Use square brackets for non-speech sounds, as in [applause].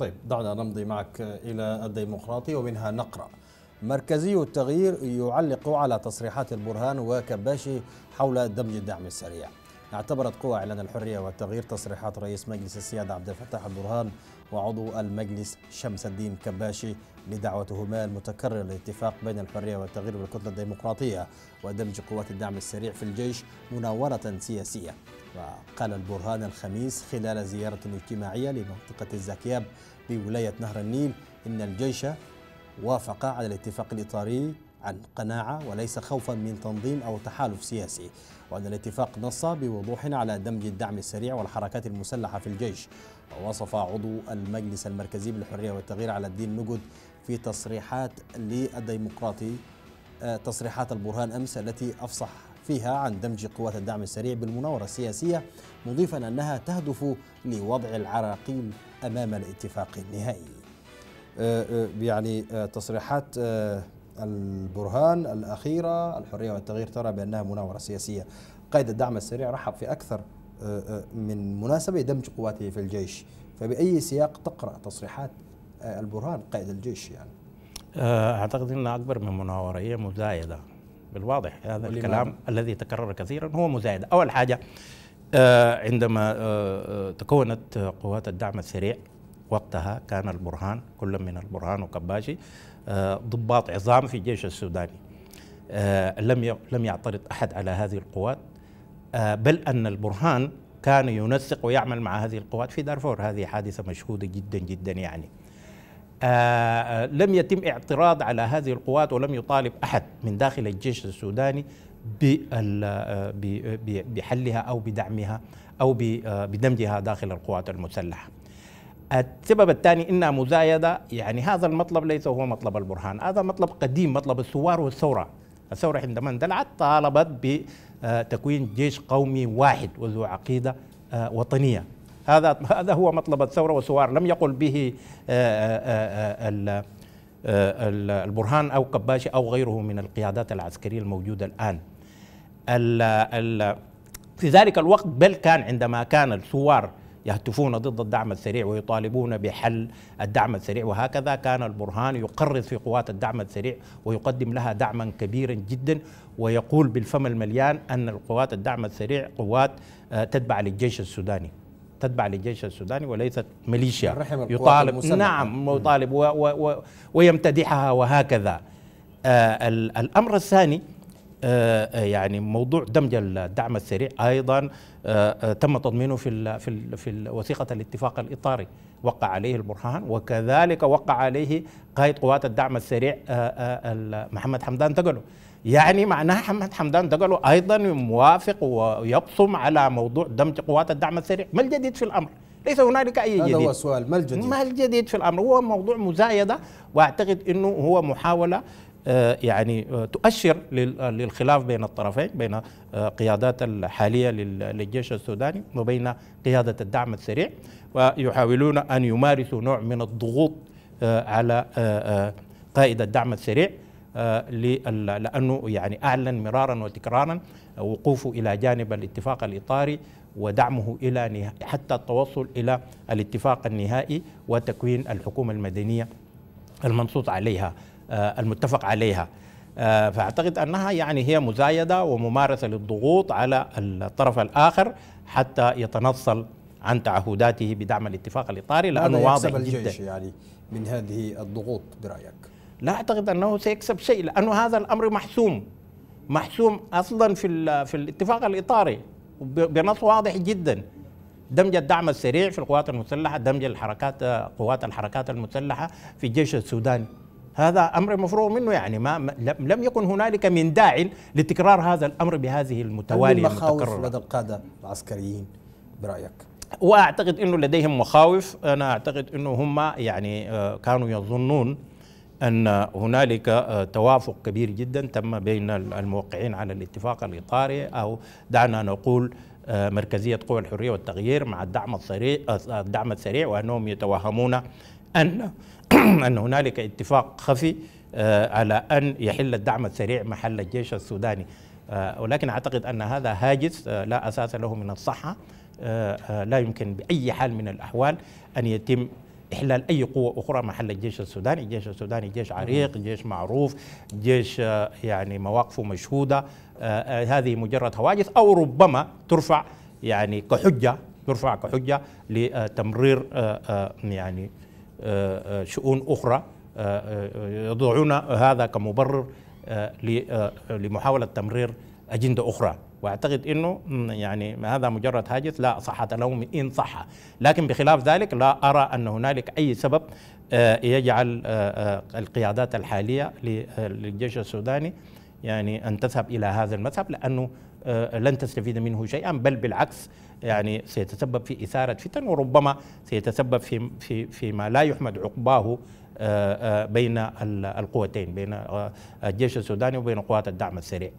طيب دعنا نمضي معك إلى الديمقراطية ومنها نقرأ مركزي التغيير يعلق على تصريحات البرهان وكباشي حول دمج الدعم السريع اعتبرت قوى إعلان الحرية والتغيير تصريحات رئيس مجلس السيادة عبد الفتاح البرهان وعضو المجلس شمس الدين كباشي لدعوتهما المتكررة للاتفاق بين الحرية والتغيير والكتلة الديمقراطية ودمج قوات الدعم السريع في الجيش مناورة سياسية وقال البرهان الخميس خلال زيارة اجتماعية لمنطقة الزكياب بولاية نهر النيل إن الجيش وافق على الاتفاق الإطاري عن قناعة وليس خوفا من تنظيم أو تحالف سياسي وأن الاتفاق نص بوضوح على دمج الدعم السريع والحركات المسلحة في الجيش ووصف عضو المجلس المركزي بالحرية والتغيير على الدين نجد في تصريحات للديمقراطي آه، تصريحات البرهان أمس التي أفصح فيها عن دمج قوات الدعم السريع بالمناورة السياسية مضيفا أنها تهدف لوضع العراقيل أمام الاتفاق النهائي آه، آه، يعني تصريحات البرهان الأخيرة الحرية والتغيير ترى بأنها مناورة سياسية قائد الدعم السريع رحب في أكثر آه، آه، من مناسبة دمج قواته في الجيش فبأي سياق تقرأ تصريحات آه، البرهان قائد الجيش يعني أعتقد أن أكبر من مناورة هي مزايدة بالواضح هذا الكلام ما. الذي تكرر كثيرا هو مزايدة أول حاجة عندما تكونت قوات الدعم السريع وقتها كان البرهان كل من البرهان وكباشي آه، ضباط عظام في الجيش السوداني آه، لم لم يعترض احد على هذه القوات آه، بل ان البرهان كان ينسق ويعمل مع هذه القوات في دارفور هذه حادثه مشهوده جدا جدا يعني لم يتم اعتراض على هذه القوات ولم يطالب احد من داخل الجيش السوداني بحلها او بدعمها او بدمجها داخل القوات المسلحه. السبب الثاني انها مزايده يعني هذا المطلب ليس هو مطلب البرهان هذا مطلب قديم مطلب الثوار والثوره الثوره عندما اندلعت طالبت بتكوين جيش قومي واحد وذو عقيده آه، وطنيه هذا هذا هو مطلب الثوره والثوار لم يقل به آه، آه، البرهان او قباشي او غيره من القيادات العسكريه الموجوده الان في ذلك الوقت بل كان عندما كان الثوار يهتفون ضد الدعم السريع ويطالبون بحل الدعم السريع وهكذا كان البرهان يقرض في قوات الدعم السريع ويقدم لها دعما كبيرا جدا ويقول بالفم المليان أن القوات الدعم السريع قوات آه، تتبع للجيش السوداني تتبع للجيش السوداني وليست ميليشيا يطالب نعم يطالب ويمتدحها وهكذا آه الأمر الثاني آه، آه، يعني موضوع دمج الدعم السريع ايضا آه، تم تضمينه في في في وثيقه الاتفاق الاطاري وقع عليه البرهان وكذلك وقع عليه قائد قوات الدعم السريع محمد حمدان تقلو يعني معناها محمد حمدان دقلو ايضا موافق ويقسم على موضوع دمج قوات الدعم السريع ما الجديد في الامر؟ ليس هنالك اي جديد هذا هو السؤال ما الجديد؟ ما الجديد في الامر؟ هو موضوع مزايده واعتقد انه هو محاوله آه، يعني آه، تؤشر للخلاف بين الطرفين بين آه، قيادات الحالية للجيش السوداني وبين قيادة الدعم السريع ويحاولون أن يمارسوا نوع من الضغوط على قائد الدعم السريع لأنه يعني أعلن مرارا وتكرارا وقوفه إلى جانب الاتفاق الإطاري ودعمه إلى حتى التوصل إلى الاتفاق النهائي وتكوين الحكومة المدنية المنصوص عليها آه، المتفق عليها آه، فاعتقد انها يعني هي مزايده وممارسه للضغوط على الطرف الاخر حتى يتنصل عن تعهداته بدعم الاتفاق الاطاري لانه واضح الجيش جدا يعني من هذه الضغوط برايك لا اعتقد انه سيكسب شيء لانه هذا الامر محسوم محسوم اصلا في في الاتفاق الاطاري بنص واضح جدا دمج الدعم السريع في القوات المسلحه دمج الحركات قوات الحركات المسلحه في الجيش السوداني هذا أمر مفروغ منه يعني ما لم يكن هنالك من داع لتكرار هذا الأمر بهذه المتوالية المتكررة لدى القادة العسكريين برأيك واعتقد انه لديهم مخاوف انا اعتقد انه هم يعني آه، كانوا يظنون ان هنالك آه، توافق كبير جدا تم بين الموقعين على الاتفاق الاطاري او دعنا نقول آه، مركزيه قوى الحريه والتغيير مع الدعم السريع الدعم السريع وانهم يتوهمون ان [clears throat] أن هنالك اتفاق خفي آه، على أن يحل الدعم السريع محل الجيش السوداني آه، ولكن أعتقد أن هذا هاجس آه، لا أساس له من الصحة لا يمكن بأي حال من الأحوال أن يتم إحلال أي قوة أخرى محل الجيش السوداني الجيش السوداني جيش عريق جيش معروف جيش يعني مواقفه مشهودة هذه مجرد هواجس أو ربما ترفع يعني كحجة ترفع كحجة لتمرير يعني شؤون أخرى يضعون هذا كمبرر آه، آه، لمحاولة تمرير أجندة أخرى واعتقد انه يعني هذا مجرد هاجس لا صحه له ان صح لكن بخلاف ذلك لا ارى ان هنالك اي سبب آه، يجعل القيادات الحاليه للجيش السوداني يعني ان تذهب الى هذا المذهب لانه آه، لن تستفيد منه شيئا بل بالعكس يعني سيتسبب في إثارة فتن وربما سيتسبب في في فيما لا يحمد عقباه آه، آه، بين القوتين بين الجيش السوداني وبين قوات الدعم السريع